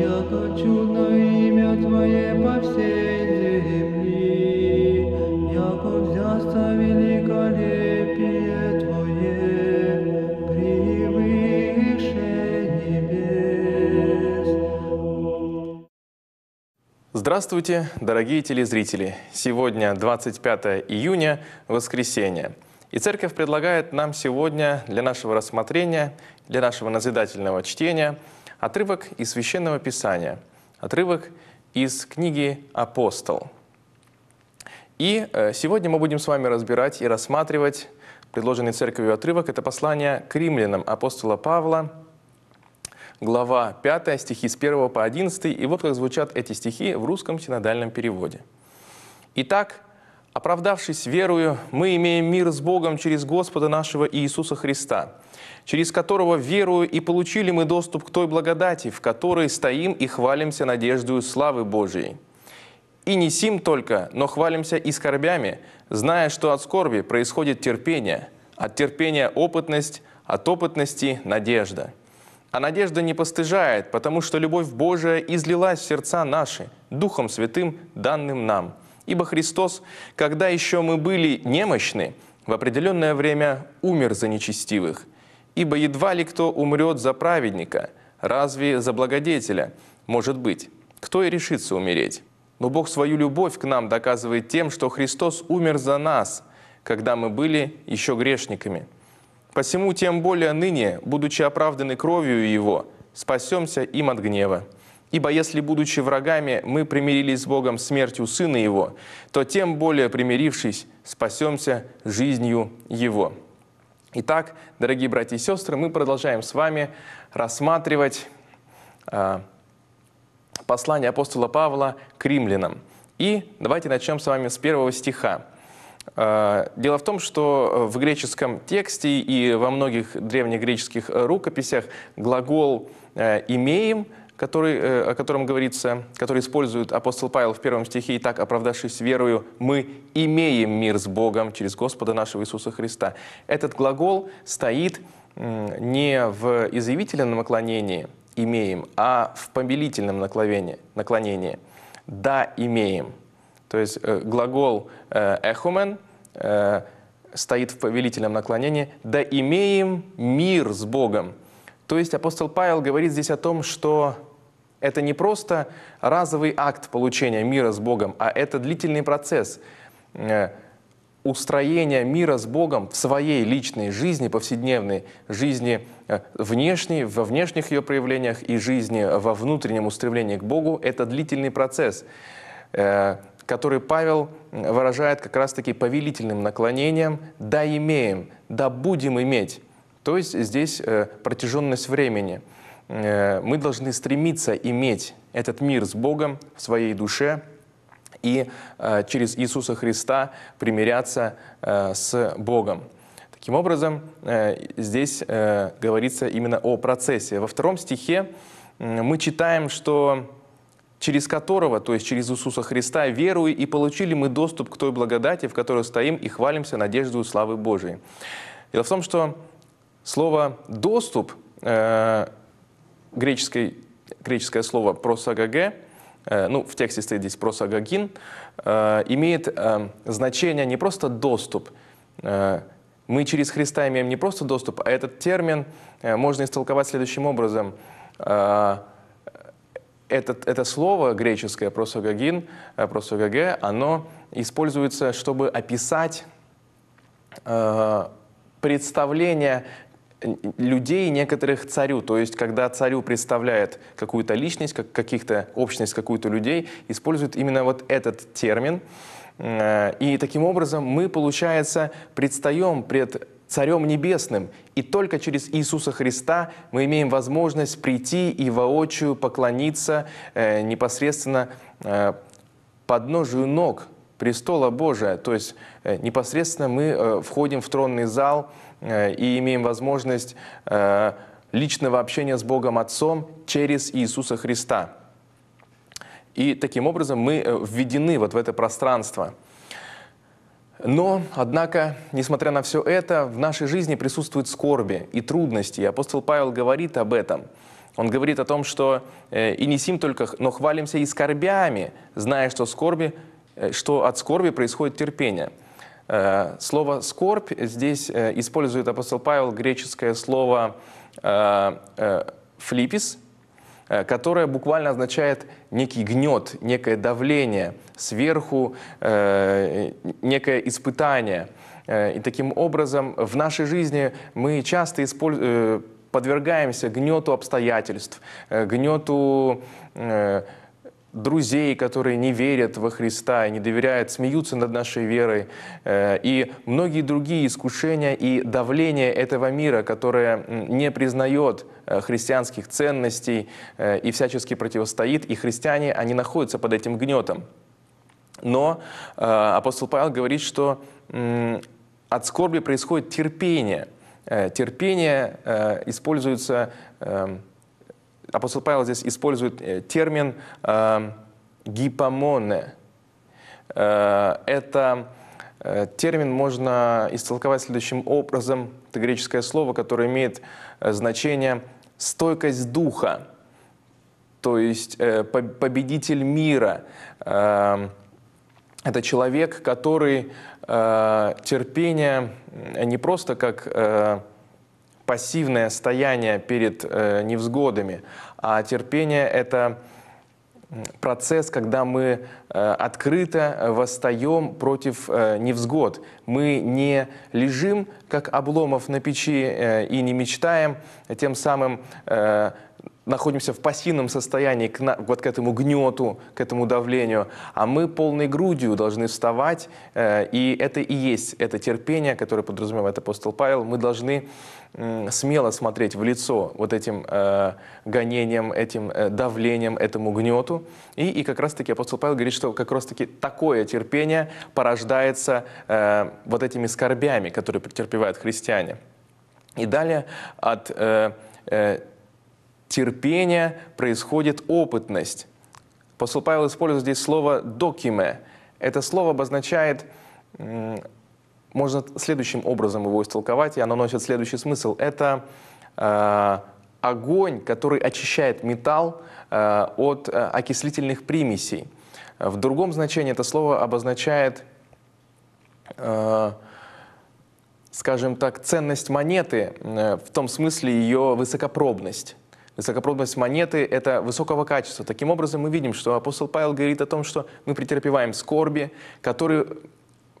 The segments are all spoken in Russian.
Я на имя Твое по всей земли, яко взяться великолепие Твое, превыше небес. Здравствуйте, дорогие телезрители! Сегодня 25 июня, воскресенье. И Церковь предлагает нам сегодня для нашего рассмотрения, для нашего назидательного чтения – Отрывок из Священного Писания, отрывок из книги «Апостол». И э, сегодня мы будем с вами разбирать и рассматривать предложенный церковью отрывок. Это послание к римлянам апостола Павла, глава 5, стихи с 1 по 11. И вот как звучат эти стихи в русском синодальном переводе. «Итак, оправдавшись верою, мы имеем мир с Богом через Господа нашего Иисуса Христа» через которого верую и получили мы доступ к той благодати, в которой стоим и хвалимся надеждою славы Божией. И не сим только, но хвалимся и скорбями, зная, что от скорби происходит терпение, от терпения – опытность, от опытности – надежда. А надежда не постыжает, потому что любовь Божия излилась в сердца наши, Духом Святым, данным нам. Ибо Христос, когда еще мы были немощны, в определенное время умер за нечестивых – Ибо едва ли кто умрет за праведника, разве за благодетеля? Может быть, кто и решится умереть. Но Бог свою любовь к нам доказывает тем, что Христос умер за нас, когда мы были еще грешниками. Посему тем более ныне, будучи оправданы кровью Его, спасемся им от гнева. Ибо если, будучи врагами, мы примирились с Богом смертью Сына Его, то тем более примирившись, спасемся жизнью Его». Итак, дорогие братья и сестры, мы продолжаем с вами рассматривать э, послание апостола Павла к римлянам. И давайте начнем с вами с первого стиха. Э, дело в том, что в греческом тексте и во многих древнегреческих рукописях глагол э, «имеем» который, э, о котором говорится, который использует апостол Павел в первом стихе, «И так, оправдавшись верою, мы имеем мир с Богом через Господа нашего Иисуса Христа». Этот глагол стоит не в изъявительном наклонении «имеем», а в повелительном наклонении, наклонении «да, имеем». То есть э, глагол э, «эхумен» стоит в повелительном наклонении «да имеем мир с Богом». То есть апостол Павел говорит здесь о том, что это не просто разовый акт получения мира с Богом, а это длительный процесс э, устроения мира с Богом в своей личной жизни, повседневной жизни э, внешней, во внешних ее проявлениях и жизни во внутреннем устремлении к Богу – это длительный процесс, э, который Павел выражает как раз-таки повелительным наклонением «да имеем», «да будем иметь». То есть здесь протяженность времени – Э, мы должны стремиться иметь этот мир с Богом в своей душе и э, через Иисуса Христа примиряться э, с Богом. Таким образом, здесь говорится именно о процессе. Во втором стихе мы читаем, что через которого, то есть через Иисуса Христа, веруя и получили мы доступ к той благодати, в которой стоим и хвалимся надеждою славы Божией. Дело в том, что слово «доступ» греческое греческое слово «просагаге», э, ну, в тексте стоит здесь «просагагин», э, имеет э, значение не просто «доступ», мы через Христа имеем не просто доступ, а этот термин можно истолковать следующим образом. Этот, это слово греческое «просогагин», «просогаге», оно используется, чтобы описать представление людей некоторых царю. То есть, когда царю представляет какую-то личность, как, каких-то общность, какую-то людей, используют именно вот этот термин. Э, и таким образом мы, получается, предстаем пред Царем Небесным, и только через Иисуса Христа мы имеем возможность прийти и воочию поклониться э, непосредственно э, подножию ног престола Божия. То есть э, непосредственно мы э, входим в тронный зал – Э, и имеем возможность э, личного общения с Богом Отцом через Иисуса Христа. И таким образом мы э, введены вот в это пространство. Но, однако, несмотря на все это, в нашей жизни присутствуют скорби и трудности. И апостол Павел говорит об этом. Он говорит о том, что «и не сим только, но хвалимся и скорбями, зная, что, скорби, что от скорби происходит терпение». Э, слово «скорбь» здесь э, использует апостол Павел греческое слово э, «флипис», которое буквально означает некий гнет, некое давление сверху, некое испытание. И таким образом в нашей жизни мы часто подвергаемся гнету обстоятельств, гнету друзей, которые не верят во Христа, не доверяют, смеются над нашей верой, э, и многие другие искушения и давление этого мира, которое не признает э, христианских ценностей э, и всячески противостоит, и христиане, они находятся под этим гнетом. Но апостол Павел говорит, что от скорби происходит терпение. Терпение используется эм, апостол Павел здесь использует э, термин эм, э, гипомоне. это э, термин можно истолковать следующим образом. Это греческое слово, которое имеет э, значение «стойкость духа», то есть победитель мира. Эм, это человек, который терпение не просто как пассивное стояние перед э, невзгодами, а терпение — это процесс, когда мы э, открыто восстаем против э, невзгод. Мы не лежим, как обломов на печи, э, и не мечтаем, тем самым э, находимся в пассивном состоянии к, на, вот к этому гнету, к этому давлению, а мы полной грудью должны вставать, э, и это и есть это терпение, которое подразумевает апостол Павел. Мы должны э, смело смотреть в лицо вот этим э, гонением, этим э, давлением, этому гнету. И, и как раз-таки апостол Павел говорит, что как раз-таки такое терпение порождается э, вот этими скорбями, которые претерпевают христиане. И далее от... Э, э, терпения происходит опытность. Апостол Павел использует здесь слово «докиме». Это слово обозначает, можно следующим образом его истолковать, и оно носит следующий смысл. Это э, огонь, который очищает металл э, от э, окислительных примесей. В другом значении это слово обозначает, э, скажем так, ценность монеты, э, в том смысле ее высокопробность. Высокопробность монеты – это высокого качества. Таким образом, мы видим, что апостол Павел говорит о том, что мы претерпеваем скорби, которые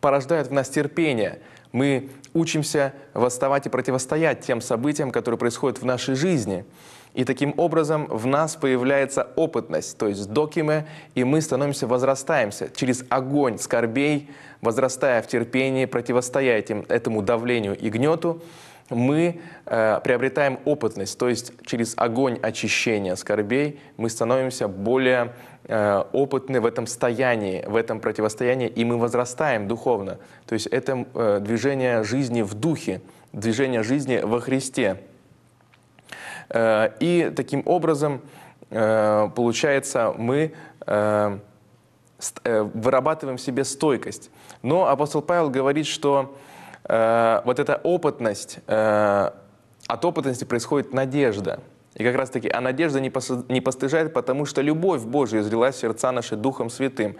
порождают в нас терпение. Мы учимся восставать и противостоять тем событиям, которые происходят в нашей жизни. И таким образом в нас появляется опытность, то есть докиме, и мы становимся, возрастаемся через огонь скорбей, возрастая в терпении, противостоя этим, этому давлению и гнету мы э, приобретаем опытность, то есть через огонь очищения скорбей мы становимся более э, опытны в этом стоянии, в этом противостоянии, и мы возрастаем духовно. То есть это э, движение жизни в духе, движение жизни во Христе. Э, и таким образом, э, получается, мы э, э вырабатываем в себе стойкость. Но апостол Павел говорит, что Э, вот эта опытность, э, от опытности происходит надежда. И как раз-таки, а надежда не, пос, не постыжает, потому что любовь Божия излилась в сердца наши Духом Святым.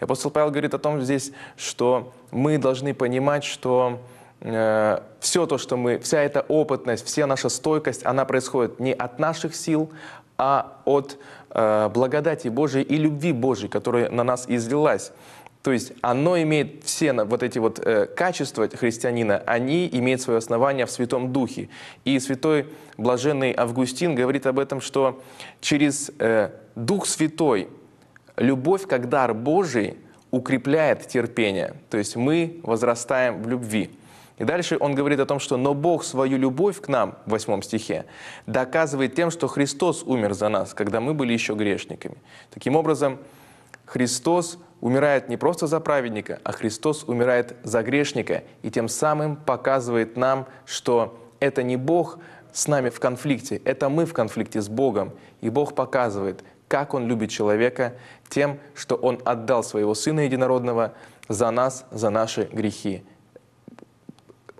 И апостол Павел говорит о том здесь, что мы должны понимать, что э, все то, что мы, вся эта опытность, вся наша стойкость, она происходит не от наших сил, а от э, благодати Божией и любви Божией, которая на нас излилась. То есть оно имеет все вот эти вот э, качества христианина, они имеют свое основание в Святом Духе. И святой блаженный Августин говорит об этом, что через э, Дух Святой любовь как дар Божий укрепляет терпение. То есть мы возрастаем в любви. И дальше он говорит о том, что «но Бог свою любовь к нам» в 8 стихе доказывает тем, что Христос умер за нас, когда мы были еще грешниками. Таким образом, Христос – умирает не просто за праведника, а Христос умирает за грешника и тем самым показывает нам, что это не Бог с нами в конфликте, это мы в конфликте с Богом. И Бог показывает, как Он любит человека тем, что Он отдал Своего Сына Единородного за нас, за наши грехи.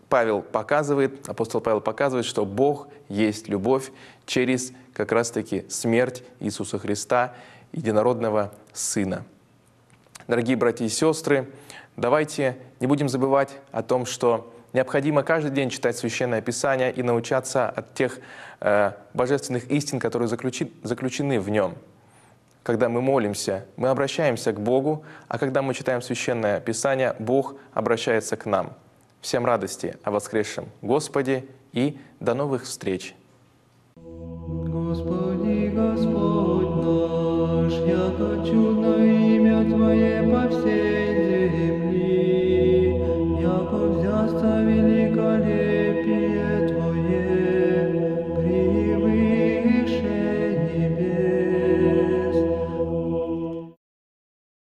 Павел показывает, апостол Павел показывает, что Бог есть любовь через как раз-таки смерть Иисуса Христа, единородного Сына. Дорогие братья и сестры, давайте не будем забывать о том, что необходимо каждый день читать Священное Писание и научаться от тех э, божественных истин, которые заключи, заключены в нем. Когда мы молимся, мы обращаемся к Богу, а когда мы читаем Священное Писание, Бог обращается к нам. Всем радости о воскресшем Господе и до новых встреч!